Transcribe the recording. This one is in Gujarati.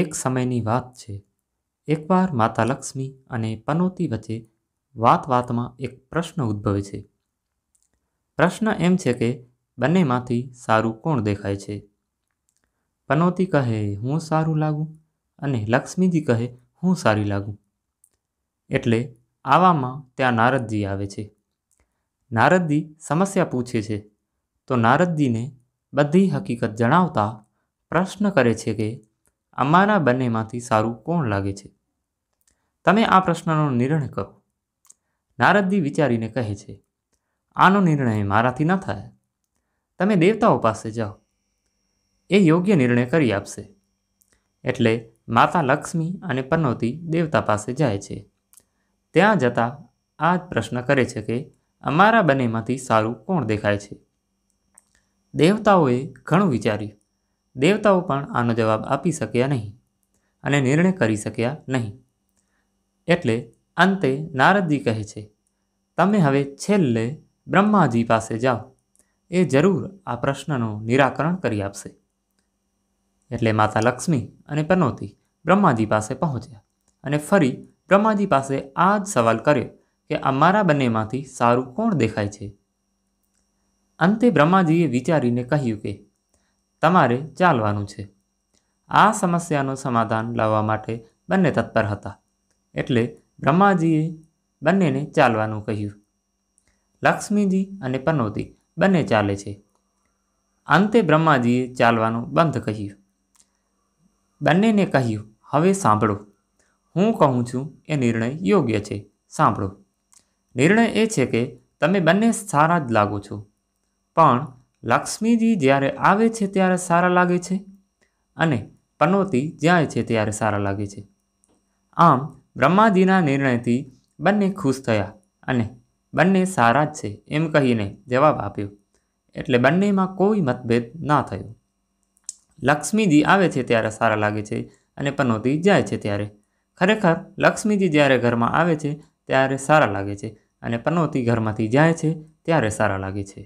એક સમયની વાત છે એકવાર માતા લક્ષ્મી અને પનોતી વચ્ચે વાત વાતમાં એક પ્રશ્ન ઉદ્ભવે છે પ્રશ્ન એમ છે કે બંનેમાંથી સારું કોણ દેખાય છે પનોતી કહે હું સારું લાગું અને લક્ષ્મીજી કહે હું સારી લાગું એટલે આવામાં ત્યાં નારદજી આવે છે નારદજી સમસ્યા પૂછે છે તો નારદજીને બધી હકીકત જણાવતા પ્રશ્ન કરે છે કે અમારા બંનેમાંથી સારું કોણ લાગે છે તમે આ પ્રશ્નનો નિર્ણય કરો નારદજી વિચારીને કહે છે આનો નિર્ણય મારાથી ન થાય તમે દેવતાઓ પાસે જાઓ એ યોગ્ય નિર્ણય કરી આપશે એટલે માતા લક્ષ્મી અને પનોતી દેવતા પાસે જાય છે ત્યાં જતાં આ જ પ્રશ્ન કરે છે કે અમારા બંનેમાંથી સારું કોણ દેખાય છે દેવતાઓએ ઘણું વિચાર્યું દેવતાઓ પણ આનો જવાબ આપી શક્યા નહીં અને નિર્ણય કરી શક્યા નહીં એટલે અંતે નારદજી કહે છે તમે હવે છેલ્લે બ્રહ્માજી પાસે જાઓ એ જરૂર આ પ્રશ્નનું નિરાકરણ કરી આપશે એટલે માતા લક્ષ્મી અને પનોતી બ્રહ્માજી પાસે પહોંચ્યા અને ફરી બ્રહ્માજી પાસે આ જ સવાલ કર્યો કે અમારા બંનેમાંથી સારું કોણ દેખાય છે અંતે બ્રહ્માજીએ વિચારીને કહ્યું કે તમારે ચાલવાનું છે આ સમસ્યાનું સમાધાન લાવવા માટે બંને તત્પર હતા એટલે બ્રહ્માજીએ બંનેને ચાલવાનું કહ્યું લક્ષ્મીજી અને પનોતી બંને ચાલે છે અંતે બ્રહ્માજીએ ચાલવાનું બંધ કહ્યું બંનેને કહ્યું હવે સાંભળો હું કહું છું એ નિર્ણય યોગ્ય છે સાંભળો નિર્ણય એ છે કે તમે બંને સારા જ લાગો છો પણ લક્ષ્મીજી જ્યારે આવે છે ત્યારે સારા લાગે છે અને પનોતી જાય છે ત્યારે સારા લાગે છે આમ બ્રહ્માજીના નિર્ણયથી બંને ખુશ થયા અને બંને સારા જ છે એમ કહીને જવાબ આપ્યો એટલે બંનેમાં કોઈ મતભેદ ના થયો લક્ષ્મીજી આવે છે ત્યારે સારા લાગે છે અને પનોતી જાય છે ત્યારે ખરેખર લક્ષ્મીજી જ્યારે ઘરમાં આવે છે ત્યારે સારા લાગે છે અને પનોતી ઘરમાંથી જાય છે ત્યારે સારા લાગે છે